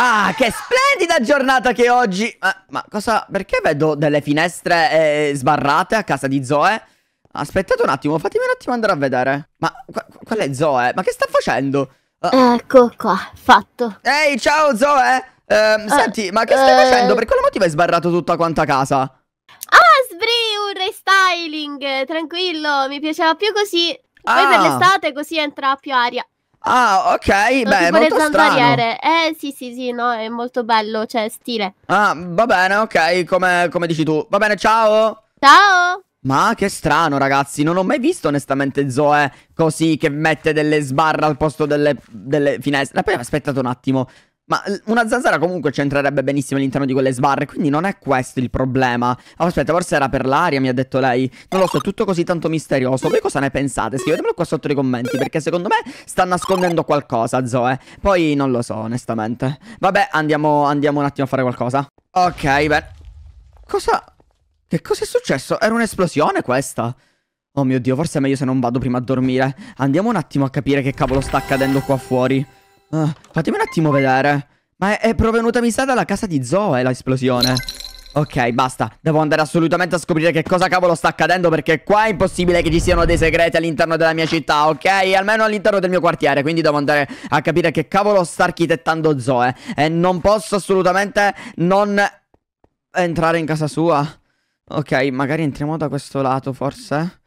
Ah, che splendida giornata che oggi... Eh, ma cosa... Perché vedo delle finestre eh, sbarrate a casa di Zoe? Aspettate un attimo, fatemi un attimo andare a vedere. Ma qu qual è Zoe? Ma che sta facendo? Uh... Ecco qua, fatto. Ehi, ciao Zoe! Ehm, eh, uh, senti, ma che stai uh... facendo? Per quale motivo hai sbarrato tutta quanta casa? Ah, Sbri, un restyling! Tranquillo, mi piaceva più così. Poi ah. per l'estate così entra più aria. Ah, ok, beh, è molto zanzariere. strano. Eh, sì, sì, sì, no, è molto bello, cioè, stile. Ah, va bene, ok, come, come dici tu. Va bene, ciao! Ciao! Ma che strano ragazzi, non ho mai visto onestamente Zoe così che mette delle sbarre al posto delle, delle finestre. Poi aspettate un attimo, ma una zanzara comunque c'entrerebbe benissimo all'interno di quelle sbarre, quindi non è questo il problema. Oh, aspetta, forse era per l'aria, mi ha detto lei. Non lo so, è tutto così tanto misterioso. Voi cosa ne pensate? Scrivetemelo qua sotto nei commenti, perché secondo me sta nascondendo qualcosa, Zoe. Poi non lo so, onestamente. Vabbè, andiamo, andiamo un attimo a fare qualcosa. Ok, beh. Cosa... Che cosa è successo? Era un'esplosione questa? Oh mio Dio, forse è meglio se non vado prima a dormire. Andiamo un attimo a capire che cavolo sta accadendo qua fuori. Uh, ah, fatemi un attimo vedere. Ma è, è provenuta, mi sa, dalla casa di Zoe l'esplosione. Ok, basta. Devo andare assolutamente a scoprire che cosa cavolo sta accadendo perché qua è impossibile che ci siano dei segreti all'interno della mia città, ok? Almeno all'interno del mio quartiere, quindi devo andare a capire che cavolo sta architettando Zoe. E non posso assolutamente non entrare in casa sua. Ok, magari entriamo da questo lato, forse?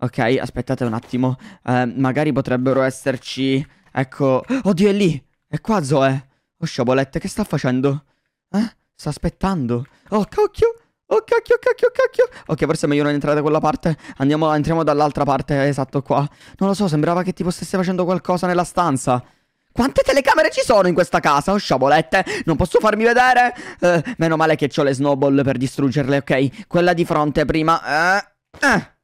Ok, aspettate un attimo. Eh, magari potrebbero esserci... Ecco... Oddio, è lì! È qua Zoe! Oh, sciabolette, che sta facendo? Eh? Sta aspettando. Oh, cacchio! Oh, cacchio, cacchio, cacchio. Ok, forse è meglio non entrare da quella parte. Andiamo, entriamo dall'altra parte, esatto, qua. Non lo so, sembrava che tipo stesse facendo qualcosa nella stanza. Quante telecamere ci sono in questa casa? Oh, sciabolette, non posso farmi vedere. Eh, meno male che ho le snowball per distruggerle, ok? Quella di fronte prima. Eh, eh.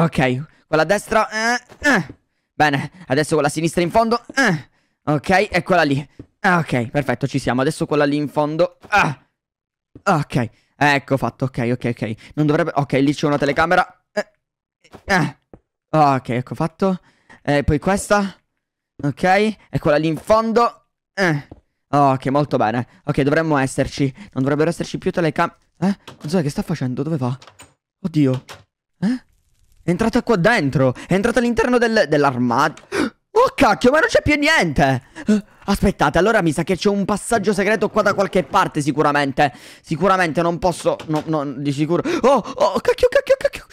Ok, quella a destra. Eh, eh. Bene, adesso quella sinistra in fondo. Ah, ok, eccola lì. Ah, ok, perfetto, ci siamo. Adesso quella lì in fondo. Ah, ok, ecco fatto. Ok, ok, ok. Non dovrebbe... Ok, lì c'è una telecamera. Eh, eh. Ah, ok, ecco fatto. Eh, poi questa. Ok, eccola lì in fondo. Eh. Ah, ok, molto bene. Ok, dovremmo esserci. Non dovrebbero esserci più telecamere. Eh? Zoe, che sta facendo? Dove va? Oddio. Eh? È entrata qua dentro. È entrata all'interno del, dell'armadio. Oh cacchio, ma non c'è più niente. Aspettate, allora mi sa che c'è un passaggio segreto qua da qualche parte sicuramente. Sicuramente non posso... No, no, di sicuro... Oh, oh, cacchio, cacchio, cacchio.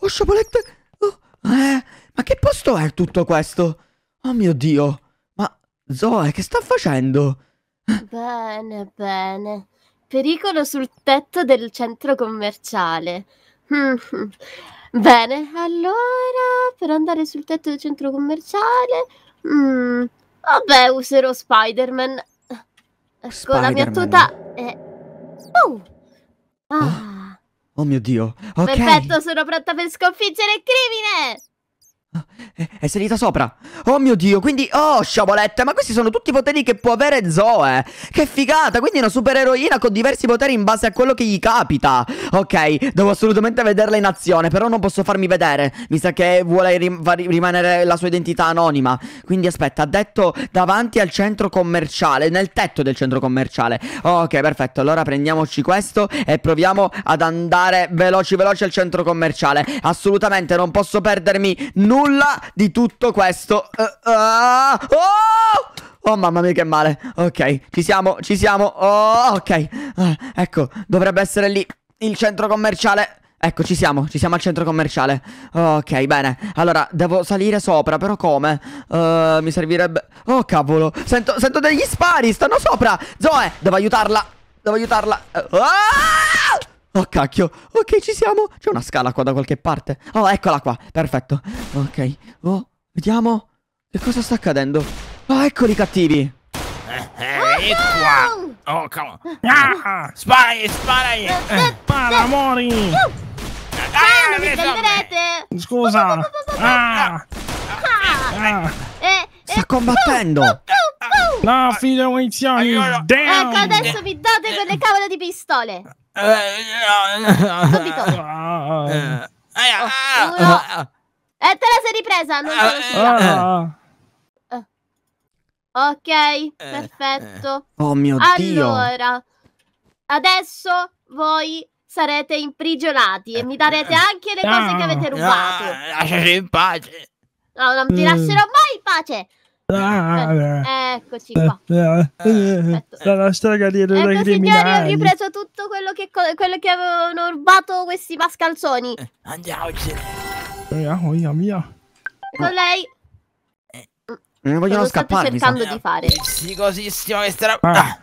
Oh, sciabolette. Oh, eh, ma che posto è tutto questo? Oh mio Dio. Ma Zoe, che sta facendo? Bene, bene. Pericolo sul tetto del centro commerciale. Mm, mm. Bene, allora per andare sul tetto del centro commerciale... Mm, vabbè, userò Spider-Man. Ecco, Spider la mia tuta è... Oh! oh! Ah. oh mio Dio, okay. Perfetto, sono pronta per sconfiggere il crimine! È, salita sopra. Oh mio dio, quindi... Oh, sciabolette, ma questi sono tutti i poteri che può avere Zoe. Che figata, quindi una supereroina con diversi poteri in base a quello che gli capita. Ok, devo assolutamente vederla in azione, però non posso farmi vedere. Mi sa che vuole rimanere la sua identità anonima. Quindi aspetta, ha detto davanti al centro commerciale, nel tetto del centro commerciale. Ok, perfetto, allora prendiamoci questo e proviamo ad andare veloci veloci al centro commerciale. Assolutamente, non posso perdermi nulla nulla di tutto questo. Uh, uh, oh! Oh mamma mia che male Ok ci siamo ci siamo Oh ok ah, Ecco dovrebbe essere lì il centro commerciale Ecco ci siamo ci siamo al centro commerciale Ok bene Allora devo salire sopra però come uh, Mi servirebbe Oh cavolo sento, sento degli spari stanno sopra Zoe devo aiutarla Devo aiutarla Ah Oh cacchio, ok ci siamo C'è una scala qua da qualche parte Oh eccola qua, perfetto Ok, oh, vediamo Che cosa sta accadendo Oh eccoli cattivi Ehi eh, qua Oh cavolo ah, Spari, spari eh, Spara, mori Ah, mi salverete Scusa oh, oh, oh, Ah Ah eh, eh Sta eh. combattendo! Uh, uh, uh, no, figlio munizioni! Ecco, adesso mi date quelle cavole di pistole! Capito? Uno. Eh, te la sei ripresa, non te la ah, ah, ah. Eh. Ok, eh, perfetto. Eh. Oh mio Dio. Allora, adesso voi sarete imprigionati e mi darete anche le cose che avete rubato. Lasciaci in pace. No, non ti lascerò mm. mai in pace eccoci qua. La strega di ecco, criminali. signori, ho ripreso tutto quello che, quello che avevano rubato questi mascalzoni. Eh, andiamocene. Andiamo, via, via. Oh, Con lei. non vogliono scappare. Sto cercando di fare. Psicosissimo che starà... Ah.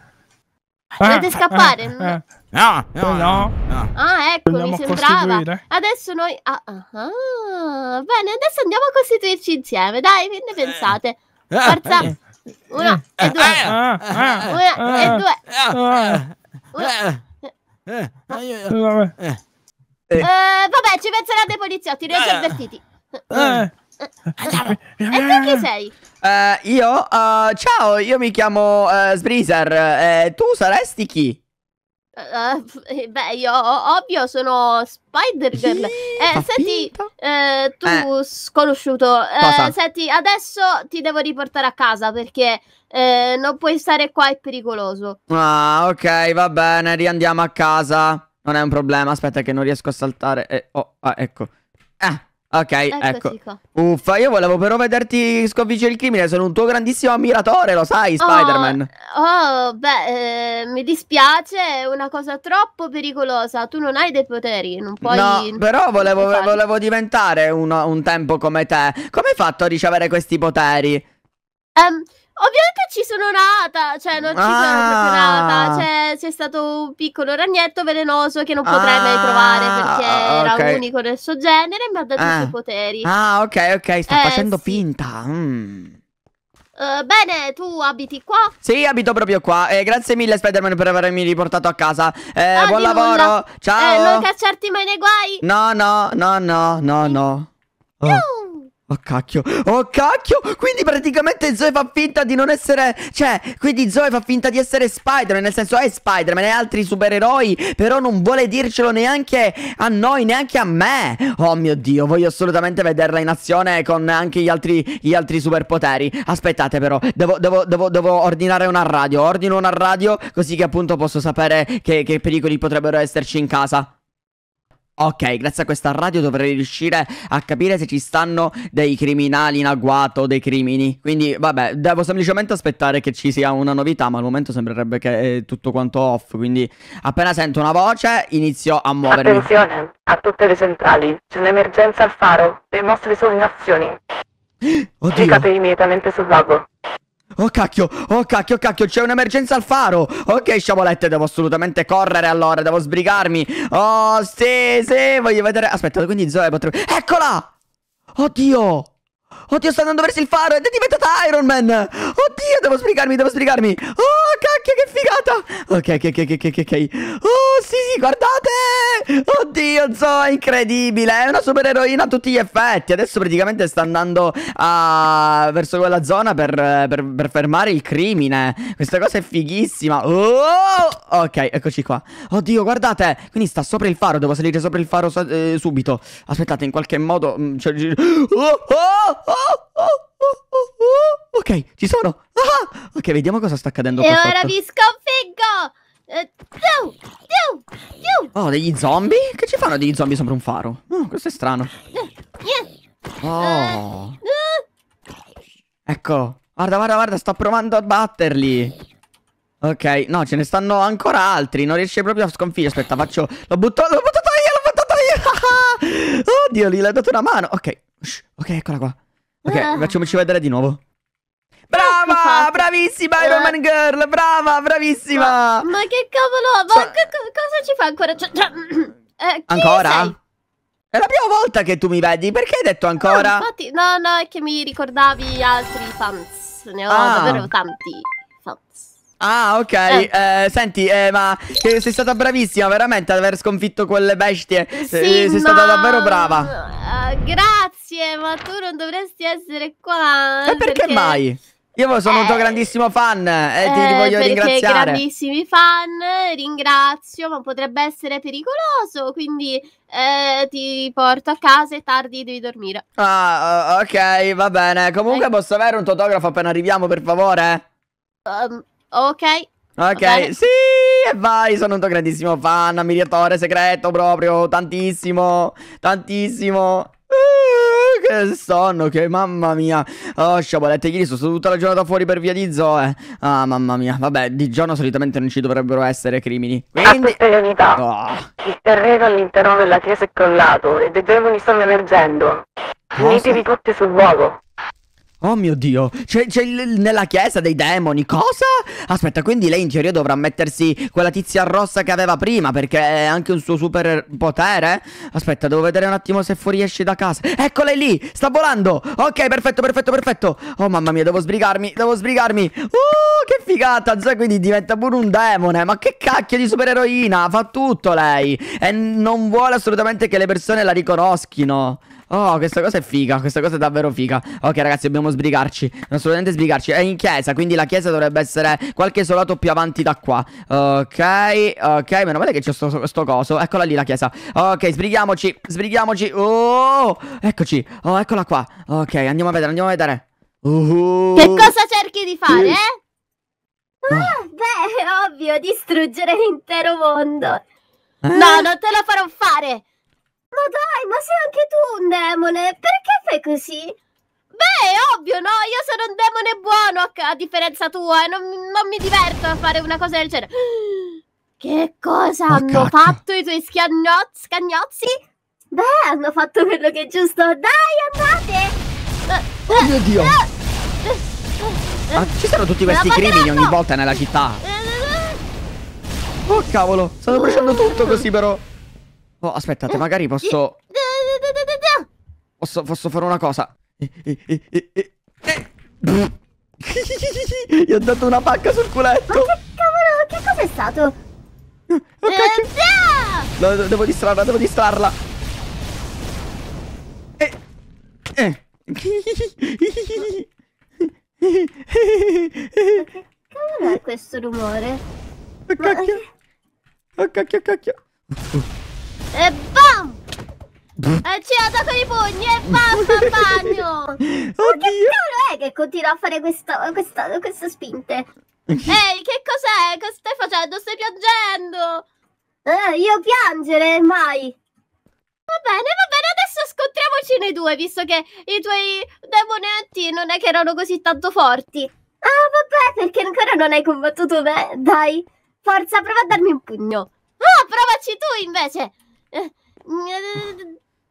Ah, Volete ah. scappare? Ah. No. No, no, no, no. Ah, ecco, Vogliamo mi sembrava. Adesso noi... Ah, ah, ah, Bene, adesso andiamo a costituirci insieme, dai, che ne eh. pensate? Forza! Eh. Eh. Eh. Ah, Uno e due! Uno e due! Uno. Eh, vabbè, ci penseranno dei poliziotti, li ho già avvertiti. Andiamo. E tu chi sei? Uh, io? Uh, ciao, io mi chiamo uh, Sbriser. Uh, tu saresti chi? Uh, beh, io ovvio sono Spider Girl. Eh, senti, eh, tu eh. sconosciuto. Eh, senti, adesso ti devo riportare a casa perché non puoi stare qua, è pericoloso. Ah, ok, va bene, riandiamo a casa. Non è un problema. Aspetta, che non riesco a saltare. oh, ah, ecco. Eh, Ok, ecco. Uffa, io volevo però vederti sconfiggere il crimine, sono un tuo grandissimo ammiratore, lo sai, oh, Spider-Man. Oh, beh, eh, mi dispiace, è una cosa troppo pericolosa, tu non hai dei poteri, non puoi... No, però volevo, volevo diventare uno, un tempo come te. Come hai fatto a ricevere questi poteri? Um, Ovviamente ci sono nata, cioè non ci sono ah. proprio nata, cioè c'è stato un piccolo ragnetto velenoso che non potrei ah. mai trovare perché ah, okay. era unico nel suo genere e mi ha dato i ah. suoi poteri. Ah, ok, ok, sta eh, facendo sì. pinta. Mm. Uh, bene, tu abiti qua? Sì, abito proprio qua. Eh, grazie mille, Spider-Man, per avermi riportato a casa. Eh, no, ah, buon lavoro. Nulla. Ciao. Eh, non cacciarti mai nei guai. No, no, no, no, no, no. Oh. no. Oh cacchio, oh cacchio, quindi praticamente Zoe fa finta di non essere, cioè, quindi Zoe fa finta di essere Spider-Man, nel senso è Spider-Man e altri supereroi, però non vuole dircelo neanche a noi, neanche a me. Oh mio Dio, voglio assolutamente vederla in azione con anche gli altri, gli altri superpoteri. Aspettate però, devo, devo, devo, devo, ordinare una radio, ordino una radio così che appunto posso sapere che, che pericoli potrebbero esserci in casa. Ok, grazie a questa radio dovrei riuscire a capire se ci stanno dei criminali in agguato, dei crimini. Quindi, vabbè, devo semplicemente aspettare che ci sia una novità, ma al momento sembrerebbe che è tutto quanto off. Quindi, appena sento una voce, inizio a muovermi. Attenzione, a tutte le centrali, c'è un'emergenza al faro, le mostri sono in azioni. Oddio. Cercate immediatamente sul lago. Oh cacchio, oh cacchio, cacchio, c'è un'emergenza al faro Ok sciabolette, devo assolutamente correre allora, devo sbrigarmi Oh sì, sì, voglio vedere Aspetta, quindi Zoe potrebbe... Eccola! Oddio! Oddio, sto andando verso il faro ed è diventata Iron Man! Oddio, devo sbrigarmi, devo sbrigarmi! Oh, cacchio! Minchia, che figata! Ok, ok, ok, ok, ok, Oh, sì, sì, guardate! Oddio, Zoe, incredibile! È una supereroina a tutti gli effetti. Adesso praticamente sta andando a... Ah, verso quella zona per, per, per, fermare il crimine. Questa cosa è fighissima. Oh! Ok, eccoci qua. Oddio, guardate! Quindi sta sopra il faro, devo salire sopra il faro eh, subito. Aspettate, in qualche modo... Mm, oh, oh, oh! Oh oh, oh, oh, oh. ok, ci sono. Ah! Ok, vediamo cosa sta accadendo e qua ora sotto. vi sconfiggo. Eh, oh, degli zombie? Che ci fanno degli zombie sopra un faro? Oh, questo è strano. Eh, oh. Eh, ecco. Guarda, guarda, guarda, sto provando a batterli. Ok, no, ce ne stanno ancora altri. Non riesce proprio a sconfiggere. Aspetta, faccio... L'ho buttato, l'ho buttato io, l'ho buttato io! Oddio, gli ho dato una mano. Ok, ok, eccola qua. Ok, ah. facciamoci vedere di nuovo. Brava, ecco bravissima Iron Man eh. Girl, brava, bravissima. Ma, ma che cavolo, ma so... Cioè cosa ci fa ancora? Cioè, cioè eh, ancora? Sei? È la prima volta che tu mi vedi, perché hai detto ancora? No, infatti, no, no, è che mi ricordavi altri fans, ne ho ah. davvero tanti fans. Ah, ok. Eh. Eh, senti, eh, ma sei stata bravissima veramente ad aver sconfitto quelle bestie. Sì, eh, sei ma... stata davvero brava. Uh, grazie grazie, ma tu non dovresti essere qua. E perché, perché... mai? Io sono eh, un tuo eh. grandissimo fan eh, e eh, ti voglio ringraziare. grandissimi fan, ringrazio, ma potrebbe essere pericoloso, quindi eh, ti porto a casa e tardi devi dormire. Ah, ok, va bene. Comunque eh. posso avere un fotografo appena arriviamo, per favore? Um, ok. Ok, sì, e vai, sono un tuo grandissimo fan, ammiratore segreto proprio, tantissimo, tantissimo. Uh che sonno, che mamma mia. Oh, sciabolette, ieri sono stato tutta la giornata fuori per via di Zoe. Eh. Ah, mamma mia. Vabbè, di giorno solitamente non ci dovrebbero essere crimini. Quindi... Assiste le unità. Oh. Il terreno all'interno della chiesa è crollato e dei demoni stanno emergendo. Unitevi tutti sul luogo. Oh mio Dio, c'è, nella chiesa dei demoni, cosa? Aspetta, quindi lei in teoria dovrà mettersi quella tizia rossa che aveva prima perché è anche un suo super potere Aspetta, devo vedere un attimo se fuoriesce da casa Eccola lì, sta volando Ok, perfetto, perfetto, perfetto Oh mamma mia, devo sbrigarmi, devo sbrigarmi Uh, che figata, cioè quindi diventa pure un demone Ma che cacchio di supereroina, fa tutto lei E non vuole assolutamente che le persone la riconoscano Oh, questa cosa è figa, questa cosa è davvero figa. Ok, ragazzi, dobbiamo sbrigarci. Non Assolutamente sbrigarci. È in chiesa, quindi la chiesa dovrebbe essere qualche isolato più avanti da qua. Ok, ok, meno male che c'è sto, sto, coso. Eccola lì la chiesa. Ok, sbrighiamoci, sbrighiamoci. Oh, eccoci. Oh, eccola qua. Ok, andiamo a vedere, andiamo a vedere. Oh. Che cosa cerchi di fare? Oh. Ah, beh, è ovvio, distruggere l'intero mondo. Eh? No, non te lo farò fare. Ma dai, ma sei anche tu un demone! Perché fai così? Beh, è ovvio, no? Io sono un demone buono, a, a differenza tua, e non, non, mi diverto a fare una cosa del genere. Che cosa oh, hanno cacca. fatto i tuoi scagnozzi? Beh, hanno fatto quello che è giusto. Dai, andate! Oh mio Dio! Ma ci sono tutti questi crimini ogni volta nella città? Eh, eh, eh. Oh cavolo, stanno bruciando tutto così però! Oh, aspettate, eh, magari eh, posso... Eh, posso, posso fare una cosa. Gli ho dato una pacca sul culetto. Ma che cavolo, che cos'è stato? Okay, no, devo distrarla, devo distrarla. Eh. Eh. che cavolo è questo rumore? Oh, cacchio. Oh, cacchio, cacchio. E bam! E eh, ci attacco i pugni e basta bagno! Oddio! Ma che è che continua a fare questa, questa, queste spinte? Ehi, che cos'è? Cosa stai facendo? Stai piangendo! Eh, io piangere? Mai! Va bene, va bene, adesso scontriamoci noi due, visto che i tuoi demonetti non è che erano così tanto forti. Ah, vabbè, perché ancora non hai combattuto me? Dai, forza, prova a darmi un pugno. Ah, provaci tu invece!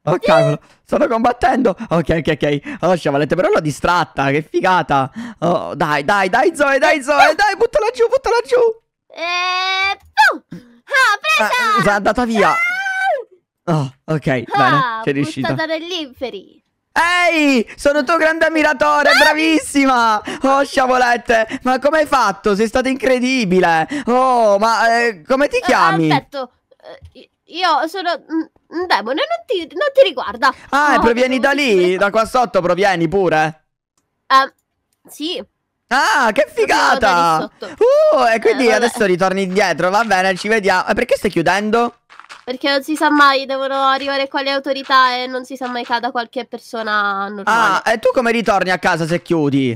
Oh cavolo, stanno combattendo Ok, ok, ok Oh sciavalette, però l'ho distratta, che figata Oh, dai, dai, dai Zoe, dai Zoe Dai, buttala giù, buttala giù Eh, tu oh, presa eh, È andata via ah! Oh, ok, ah, bene, sei riuscita Ah, buttata nell'inferi Ehi, sono tuo grande ammiratore, ah! bravissima! Oh, sciavolette, ma come hai fatto? Sei stata incredibile! Oh, ma eh, come ti eh, chiami? Aspetto, eh, io sono un mm, mm, demone, non ti, non ti riguarda. Ah, no, provieni da lì? Da qua sotto provieni pure? Eh, sì. Ah, che figata! Uh, e eh, quindi eh, adesso ritorni indietro, va bene, ci vediamo. Perché stai chiudendo? Perché non si sa mai, devono arrivare qua le autorità e non si sa mai cada qualche persona normale. Ah, e tu come ritorni a casa se chiudi?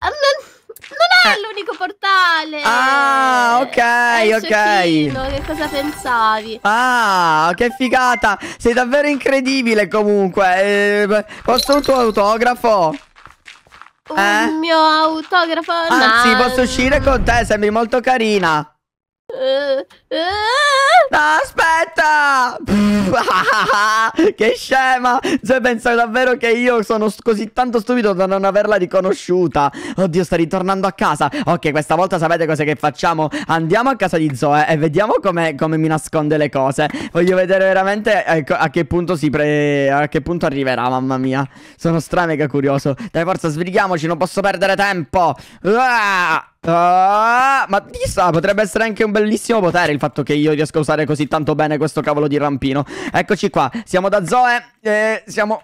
Um, non è l'unico portale! Ah, ok, è ok. Sciocchino. Che cosa pensavi? Ah, che figata! Sei davvero incredibile comunque. Eh, posso un tuo autografo? Un eh? mio autografo? Anzi, no. posso uscire con te, sembri molto carina. Aspetta! che scema! Cioè pensa davvero che io sono così tanto stupido da non averla riconosciuta. Oddio, sta ritornando a casa. Ok, questa volta sapete cosa che facciamo? Andiamo a casa di Zoe e vediamo come, come mi nasconde le cose. Voglio vedere veramente ecco, a che punto si pre... a che punto arriverà, mamma mia. Sono stra mega curioso. Dai, forza, sbrighiamoci, non posso perdere tempo. Ah! Ah, ma sa, potrebbe essere anche un bellissimo potere il fatto che io riesco a usare così tanto bene questo cavolo di rampino. Eccoci qua, siamo da Zoe, eh, siamo...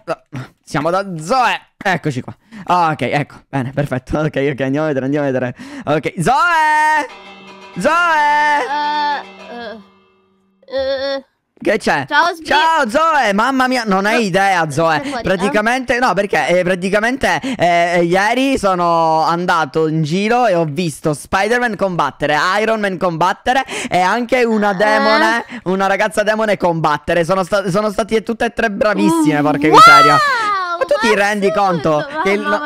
Siamo da Zoe, eccoci qua. Ah, ok, ecco, bene, perfetto. Ok, ok, andiamo a vedere, andiamo a vedere. Ok, Zoe! Zoe! Uh, uh, uh. Che c'è? Ciao, Sbi- Ciao Zoe, mamma mia, non hai idea Zoe. Eh? praticamente, no, perché eh, praticamente eh, ieri sono andato in giro e ho visto Spider-Man combattere, Iron Man combattere e anche una eh? demone, una ragazza demone combattere. Sono, sta- sono stati tutte e tre bravissime, mm. porca wow! miseria. Ma tu ti rendi assurdo, conto che il, no-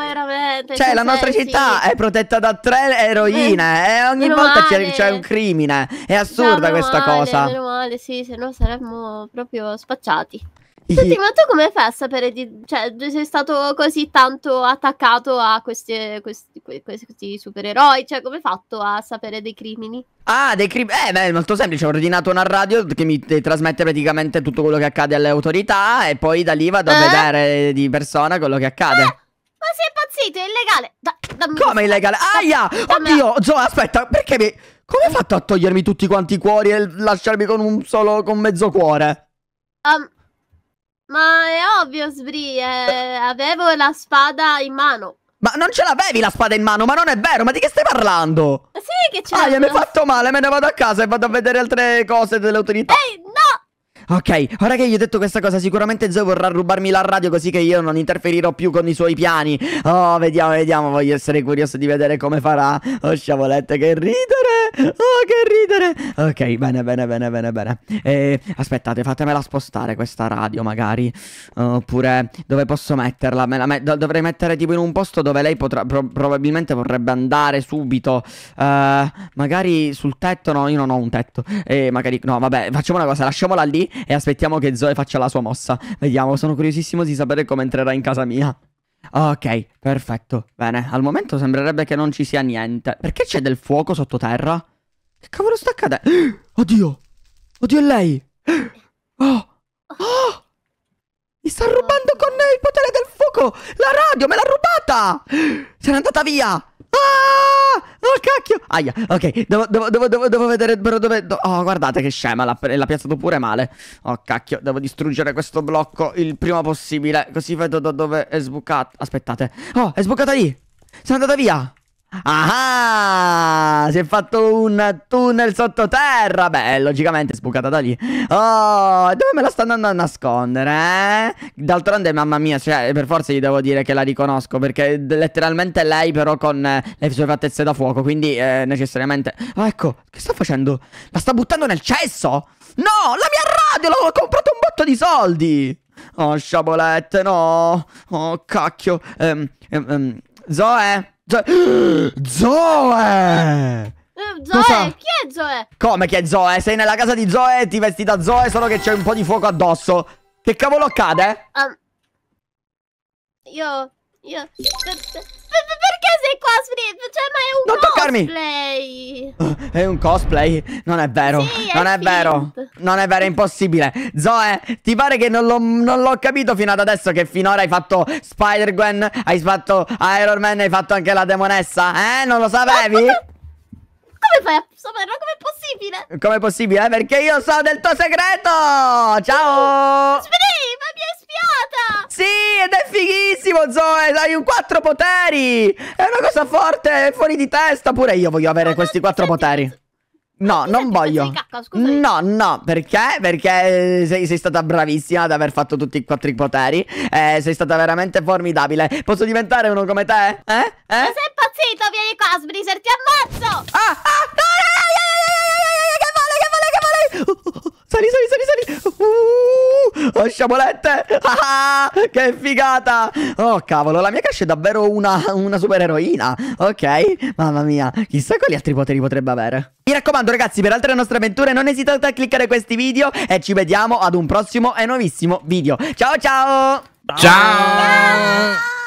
protetta Cioè, la nostra città è protetta da tre eroine. Eh, e ogni meno volta c'è, male. un crimine. È assurda Già, questa male, cosa. Meno male, sì, se no saremmo proprio spacciati. Senti, ma tu come fai a sapere di... Cioè, sei stato così tanto attaccato a questi, questi, questi supereroi? Cioè, come hai fatto a sapere dei crimini? Ah, dei crimini... Eh, beh, è molto semplice. Ho ordinato una radio che mi trasmette praticamente tutto quello che accade alle autorità e poi da lì vado eh? a vedere di persona quello che accade. Eh? sito è illegale. Da, dammi Come illegale? Aia! Oddio, Zoe, aspetta, perché mi... Come hai fatto a togliermi tutti quanti i cuori e lasciarmi con un solo, con mezzo cuore? Um, ma è ovvio, Sbri, eh, eh, avevo la spada in mano. Ma non ce l'avevi la spada in mano, ma non è vero, ma di che stai parlando? Sì, che ce l'avevo. Ah, mi hai fatto male, me ne vado a casa e vado a vedere altre cose delle autorità. Ehi, no, Ok, ora che gli ho detto questa cosa, sicuramente Zoe vorrà rubarmi la radio così che io non interferirò più con i suoi piani. Oh, vediamo, vediamo, voglio essere curioso di vedere come farà. Oh, sciavolette, che ridere! Oh, che ridere! Ok, bene, bene, bene, bene, bene. Eh, aspettate, fatemela spostare questa radio, magari. oppure, dove posso metterla? Me me do dovrei mettere tipo in un posto dove lei potrà, pro probabilmente vorrebbe andare subito. Uh, magari sul tetto, no, io non ho un tetto. Eh, magari, no, vabbè, facciamo una cosa, lasciamola lì e aspettiamo che Zoe faccia la sua mossa. Vediamo, sono curiosissimo di sapere come entrerà in casa mia. Ok, perfetto. Bene, al momento sembrerebbe che non ci sia niente. Perché c'è del fuoco sottoterra? Che cavolo sta accadendo? Oddio! Oddio, è lei! Oh! Oh! Mi sta rubando con me il potere del fuoco! La radio, me l'ha rubata! Se n'è andata via! Oh cacchio Aia Ok Devo, devo, devo, devo, devo vedere però dove do... Oh guardate che scema L'ha, l'ha piazzato pure male Oh cacchio Devo distruggere questo blocco Il prima possibile Così vedo da dove è sbucata Aspettate Oh è sbucata lì Sono andata via Ah, si è fatto un tunnel sottoterra. Beh, logicamente è sbucata da lì. Oh, dove me la stanno andando a nascondere? Eh? D'altronde, mamma mia, cioè, per forza gli devo dire che la riconosco. Perché letteralmente lei, però, con eh, le sue fattezze da fuoco. Quindi, eh, necessariamente. Oh, ecco, che sta facendo? La sta buttando nel cesso? No, la mia radio l'ho comprato un botto di soldi. Oh, sciabolette, no. Oh, cacchio. Um, um, um. Zoe. Zoe! Eh, Zoe! Cosa? chi è Zoe? Come chi è Zoe? Sei nella casa di Zoe, e ti vesti da Zoe, solo che c'è un po' di fuoco addosso. Che cavolo accade? Um, io... Io... Per, per, perché sei qua, Sfrid? Cioè, ma è un non cosplay! Non toccarmi! È un cosplay? Non è vero, sì, non è, è vero. Non è vero, è impossibile. Zoe, ti pare che non l'ho, capito fino ad adesso che finora hai fatto Spider-Gwen, hai fatto Iron Man, hai fatto anche la demonessa? Eh, non lo sapevi? Come fai a saperlo? Com'è possibile? Com'è possibile? Perché io so del tuo segreto! Ciao! Uh, Svenì, ma mi hai spiata! Sì, ed è fighissimo, Zoe! Hai un quattro poteri! È una cosa forte, è fuori di testa! Pure io voglio avere ma questi quattro poteri. No, non voglio. Cacca, no, no, perché? Perché sei, sei, stata bravissima ad aver fatto tutti e quattro i poteri. Eh, sei stata veramente formidabile. Posso diventare uno come te? Eh? Eh? Ma sei impazzito? Vieni qua, Sbriser, ti ammazzo! Ah, ah, ah, ah, ah, ah, ah, ah, ah. Sali, sali, sali, sali. Uh, oh, sciabolette. Ah, ah, che figata. Oh, cavolo, la mia cascia è davvero una, una supereroina. Ok, mamma mia. Chissà quali altri poteri potrebbe avere. Mi raccomando, ragazzi, per altre nostre avventure non esitate a cliccare questi video e ci vediamo ad un prossimo e nuovissimo video. Ciao, ciao. Ciao. ciao.